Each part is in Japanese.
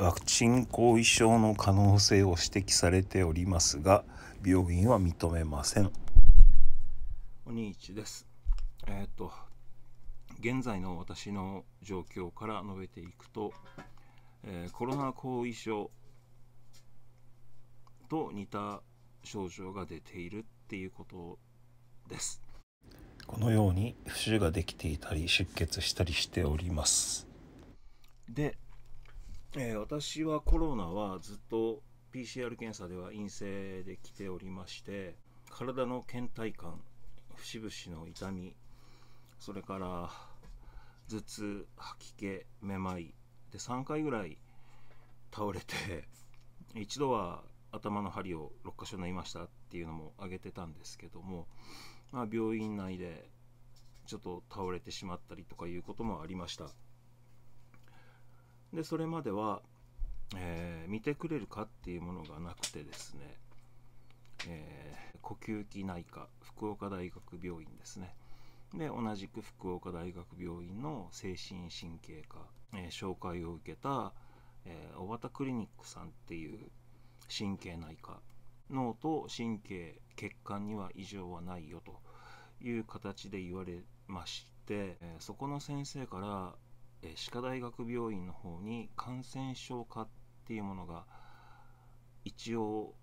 ワクチン後遺症の可能性を指摘されておりますが病院は認めませんお兄ちですえっ、ー、と現在の私の状況から述べていくと、えー、コロナ後遺症と似た症状が出ているっていうことですこのように不腫ができていたり出血したりしておりますでえー、私はコロナはずっと PCR 検査では陰性で来ておりまして体の倦怠感節々の痛みそれから頭痛吐き気めまいで3回ぐらい倒れて 一度は頭の針を6箇所縫いましたっていうのも挙げてたんですけども、まあ、病院内でちょっと倒れてしまったりとかいうこともありました。でそれまでは、えー、見てくれるかっていうものがなくてですね、えー、呼吸器内科福岡大学病院ですねで同じく福岡大学病院の精神神経科、えー、紹介を受けた、えー、小畑クリニックさんっていう神経内科脳と神経血管には異常はないよという形で言われまして、えー、そこの先生からえ歯科大学病院の方に感染症科っていうものが一応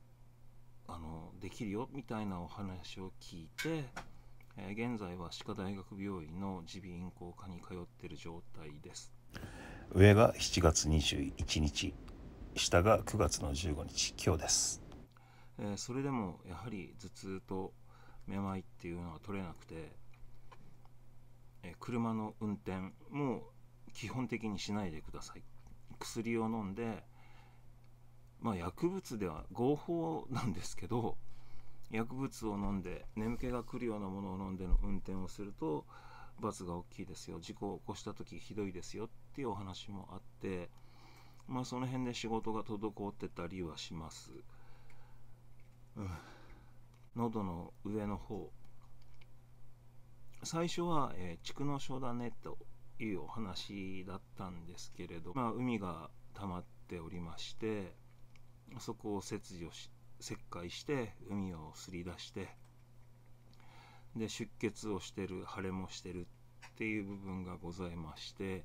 あのできるよみたいなお話を聞いて、えー、現在は歯科大学病院の耳鼻咽喉科に通ってる状態です上が7月21日下が9月の15日今日です、えー、それでもやはり頭痛とめまいっていうのは取れなくて、えー、車の運転も基本的にしないでください薬を飲んでまあ薬物では合法なんですけど薬物を飲んで眠気が来るようなものを飲んでの運転をすると罰が大きいですよ事故を起こした時ひどいですよっていうお話もあってまあその辺で仕事が滞ってたりはします、うん、喉の上の方最初は、えー、蓄膿症だねというお話だったんですけれど、まあ、海が溜まっておりましてそこを切除し切開して海をすり出してで出血をしてる腫れもしてるっていう部分がございまして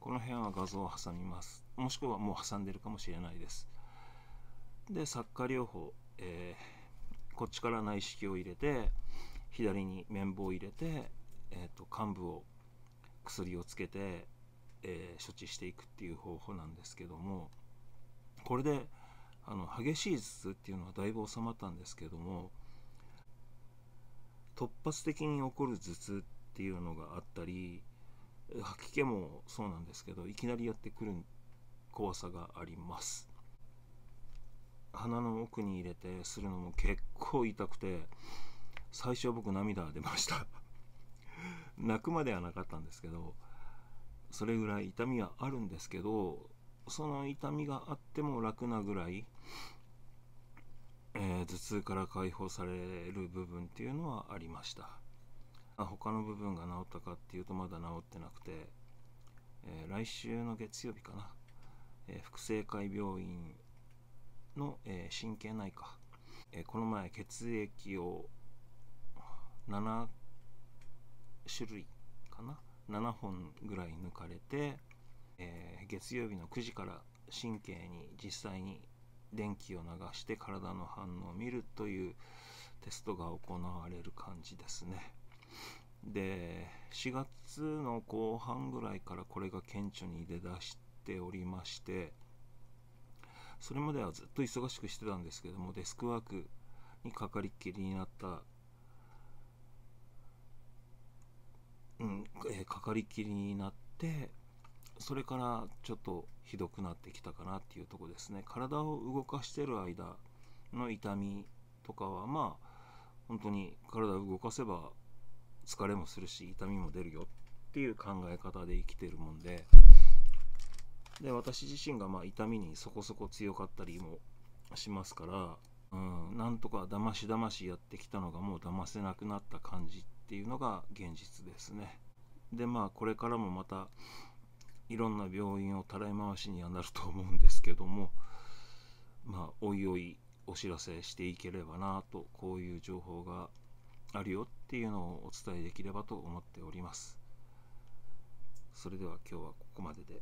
この辺は画像を挟みますもしくはもう挟んでるかもしれないですで作家療法、えー、こっちから内視鏡を入れて左に綿棒を入れて、えーと患部を薬をつけて、えー、処置していくっていう方法なんですけどもこれであの激しい頭痛っていうのはだいぶ収まったんですけども突発的に起こる頭痛っていうのがあったり吐き気もそうなんですけどいきなりやってくる怖さがあります鼻の奥に入れてするのも結構痛くて最初は僕涙出ました泣くまではなかったんですけどそれぐらい痛みはあるんですけどその痛みがあっても楽なぐらい、えー、頭痛から解放される部分っていうのはありました他の部分が治ったかっていうとまだ治ってなくて、えー、来週の月曜日かな、えー、複製会病院の、え神経内科、えこの前血液を7種類かな7本ぐらい抜かれて、えー、月曜日の9時から神経に実際に電気を流して体の反応を見るというテストが行われる感じですね。で4月の後半ぐらいからこれが顕著に出だしておりましてそれまではずっと忙しくしてたんですけどもデスクワークにかかりっきりになったうん、えかかりきりになってそれからちょっとひどくなってきたかなっていうとこですね体を動かしてる間の痛みとかはまあ本当に体を動かせば疲れもするし痛みも出るよっていう考え方で生きてるもんでで私自身がまあ痛みにそこそこ強かったりもしますから、うん、なんとかだましだましやってきたのがもうだませなくなった感じっていうのが現実ですね。でまあこれからもまたいろんな病院をたらい回しにはなると思うんですけどもまあおいおいお知らせしていければなとこういう情報があるよっていうのをお伝えできればと思っております。それでは今日はここまでで。